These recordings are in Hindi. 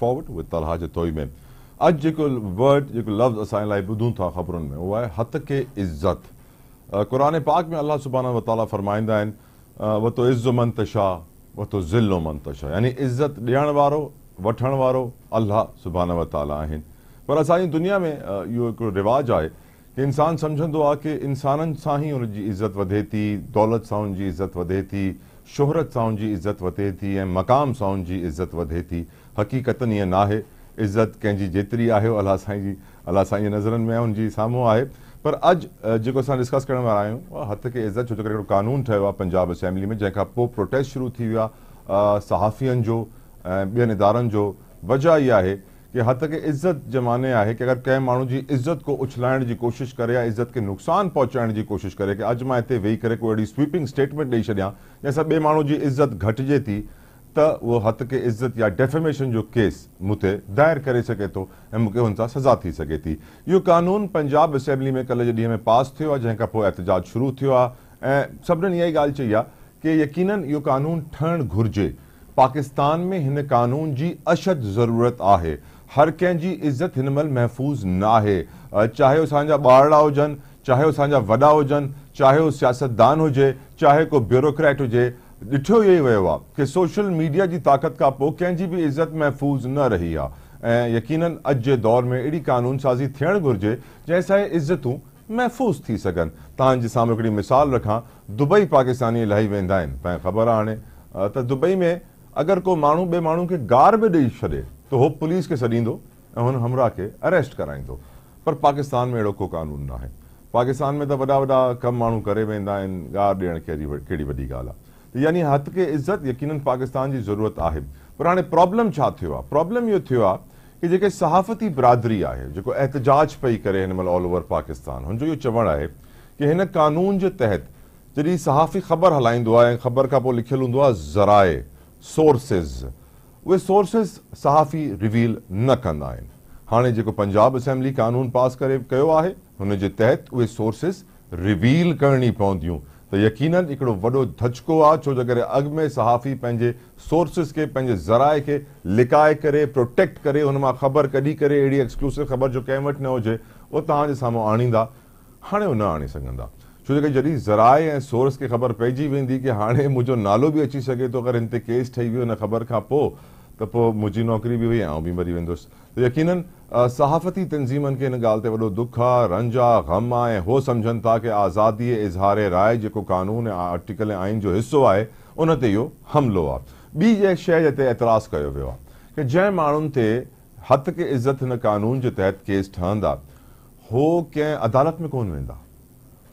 फॉरवर्ड विद तलहा तोई में अॼु जेको वर्ड जेको लफ़्ज़ असां लाइ ॿुधूं था ख़बरुनि में उहो आहे हथ खे इज़त क़ुर पाक में अलाह सुबाना वताला फ़रमाईंदा आहिनि वतो इज़ो मंतशा वतो ज़िलो मंतशा यानी इज़त ॾियण वारो वठण वारो अलाह सुबाना वताला आहिनि पर असांजी दुनिया में इहो हिकिड़ो रिवाज आहे की इंसानु सम्झंदो आहे की इंसाननि सां ई हुनजी इज़त वधे थी दौलत सां हुनजी इज़त वधे थी शोहरत साउन जी इज्जत वे थी ए मक़ाम साउन जी इज्जत वधे थी हक़ीक़तनि ईअं नाहे इज़त कंहिंजी जेतिरी आहे अला साईं जी अला साईं जे नज़रनि में हुनजी सामू है पर अज जो अस डिस्कस करण वारा आहियूं हथ के इज्जत छो त कानून ठहियो आहे पंजाब असैम्बली में जैखा पोइ प्रोटेस्ट शुरू थी वियो जो ऐं ॿियनि जो वजह यह है कि हद तक इज़्ज़त जमाने है कि अगर कें मू की इज्जत को उछलाइण की कोशिश करे या इज़्ज़त के नुकसान पहुँचाने की कोशिश करे कि अज मैं इतने वेही करे अड़ी स्वीपिंग स्टेटमेंट दई छॾियां जैसा बे मू की इज़्ज़त घटजे थी तो उहो हद के इज़्ज़त या डेफेमेशन जो केस मुते दायर करे सके तो ऐं सज़ा थी सके थी यो कानून पंजाब असेंबली में कल जे में पास थो आहे एहतजाज शुरू थियो आहे ऐं चई है कि यकीन यो कानून ठहणु घुर्जे पाकिस्तान में इन कानून की अशद ज़रूरत है हर कंहिंजी इज्जत हिन महिल महफ़ूज़ ना आहे चाहे असांजा ॿार होजन चाहे असांजा वा हुजनि चाहे उहो सियासतदान हो चाहे को ब्यूरोक्रेट हो ॾिठो इहो ई वियो सोशल मीडिया की ताक़त का पोइ कंहिंजी बि इज़त महफ़ूज़ न रही आहे ऐं यकीननि अॼु दौर में अड़ी कानून साज़ी थियणु घुरिजे जंहिंसां इज्जतू महफ़ूज़ थी सघनि तुम एक मिसाल रखा दुबई पाकिस्तानी इलाही वेंदा ख़बर आहे हाणे दुबई में अगर को माण्हू बे मू खे गार बि ॾेई छॾे तो हो पुलिस के सदी ऐं हमरा के अरेस्ट कराईंदो पर पाकिस्तान में अड़ो को कानून ना है पाकिस्तान में तो वा वा कम मू कर वेंदा गार ॾियणु कहिड़ी कहिड़ी यानी हथ के इज्जत यकीन पाकिस्तान की ज़रूरत है पर हाँ प्रॉब्लम प्रॉब्लम यो थ कि जी सहाफ़ती बिरादरी है जो एहतजाज पी कर ऑल ओवर पाकिस्तान उनको यो चवण है कि इन कानून के तहत जी सहाफ़ी ख़बर हल्द ख़बर का लिखल हों ज़राए सोर्सिस उहे सोर्सिस सहाफ़ी रिवील न कंदा आहिनि हाणे जेको पंजाब असेंबली कानून पास करे कयो आहे हुन जे तहत उहे सोर्सिस रिवील करणी पवंदियूं त यकीन हिकिड़ो वॾो धचको आहे छो जे करे अॻु में सहाफ़ी पंहिंजे सोर्सिस खे पंहिंजे ज़राए खे लिकाए करे प्रोटेक्ट करे हुन मां ख़बर कढी करे अहिड़ी एक्सक्लूसिव ख़बर जो कंहिं वटि न हुजे उहो तव्हांजे साम्हूं आणींदा हाणे उहो न आणे सघंदा छो जे जॾहिं ज़राए ऐं सोर्स खे ख़बर पइजी वेंदी की हाणे मुंहिंजो नालो बि अची सघे थो अगरि हिन ते केस ठही वियो हिन ख़बर खां पोइ त पोइ मुंहिंजी नौकिरी बि हुई ऐं बि मरी वेंदुसि यकीन सहाफ़ती तनज़ीमनि खे हिन ॻाल्हि ते वॾो दुख आहे रंज आहे ग़म आहे ऐं उहो सम्झनि था की आज़ादीअ इज़हार राय जेको कानून आर्टिकल ऐं आइन जो हिसो आहे उन ते इहो हमिलो आहे ॿी जंहिं शइ ते एतिराज़ु कयो वियो आहे की जंहिं माण्हुनि ते हथ के इज़त हिन क़ानून जे तहत केस ठहंदा उहे कंहिं अदालत में कोन वेंदा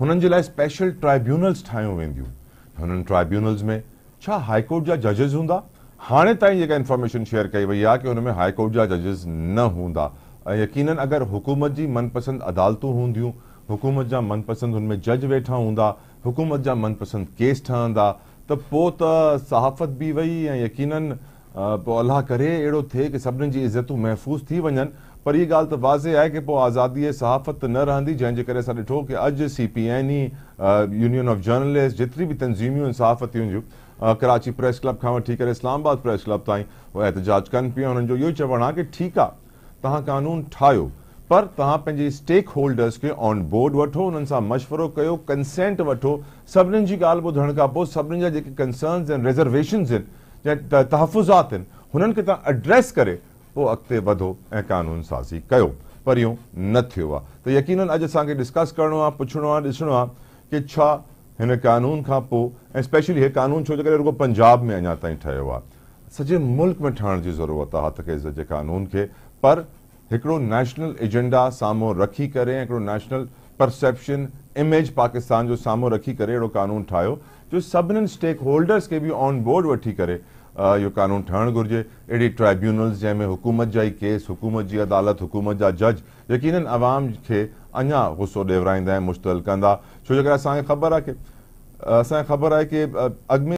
हुननि जे लाइ स्पेशल ट्राइब्यूनल्स ठाहियूं वेंदियूं हुननि ट्राइब्यूनल्स में छा जजिस हूंदा हाँ तक जेका इंफॉर्मेशन शेयर कई वही है कि उनमें हाईकोर्ट हाई कोर्ट जजिस न हूंदा यकीन अगर हुकूमत की मनपसंद अदालतू हूंदियूं हुकूमत जहाँ मनपसंद उनमें जज वेठा हूंदा हुकूमत जहाँ मनपसंद केस ठहंदा तो पोइ त सहाफ़त भी वही या यकीननि અબ ઓલ્લા કરે એડો થે કે સબનજી ઇઝતુ محفوظ થી વન પર ય ગાલ તો વાઝે આય કે પો આઝાદી સહાફત ન રહેંદી જન જ કરે સાડે ઠો કે અજ સીપીએની યુનિયન ઓફ જર્નલિસ્ટ જતરી બી તનઝીમી ઉન સહાફત યુ જોા કરાચી પ્રેસ ક્લબ ખા ઠીકરે સ્લામબાદ પ્રેસ ક્લબ તાઈ એતજાજ કન પી ઓન જો યો ચવણા કે ઠીકા તાહ કાનૂન ઠાયો પર તાહ પેજી સ્ટેક હોલ્ડર્સ કે ઓન બોર્ડ વઠો ઉનસા મશફરો કયો કન્સન્ટ વઠો સબનજી ગાલ બધણ કા બો સબનનજી કે કન્સર્ન્સ એન્ડ રિઝર્વેશન્સ હે या तहफ़ुज़ातनि हुननि खे एड्रेस कर अगत अॻिते वधो कानून साज़ी कर पर यो न थियो आहे यकीन अॼु असांखे डिस्कस करिणो आहे पुछिणो आहे कानून का स्पेशली हे कानून छो रुगो पंजाब में अञा ताईं ठहियो आहे मुल्क में ठहण की ज़रूरत आहे तकेज़ कानून के पर हिकिड़ो नेशनल एजेंडा सामू रखी करे ऐं परसेप्शन इमेज पाकिस्तान जो सामू रखी करे कानून ठाहियो जो सभी स्टेक होल्डर्स के भी ऑन बोर्ड वठी इहो क़ानून ठहणु घुरिजे अहिड़ी ट्राइब्यूनल्स जंहिंमें हुकूमत जा ई केस हुकूमत जी अदालत हुकूमत जा जज यकीन इन्हनि आवाम खे अञा गुसो ॾेवाराईंदा ऐं मुश्तल कंदा छो जे करे असांखे ख़बर आहे की असांखे ख़बर आहे की अॻिमें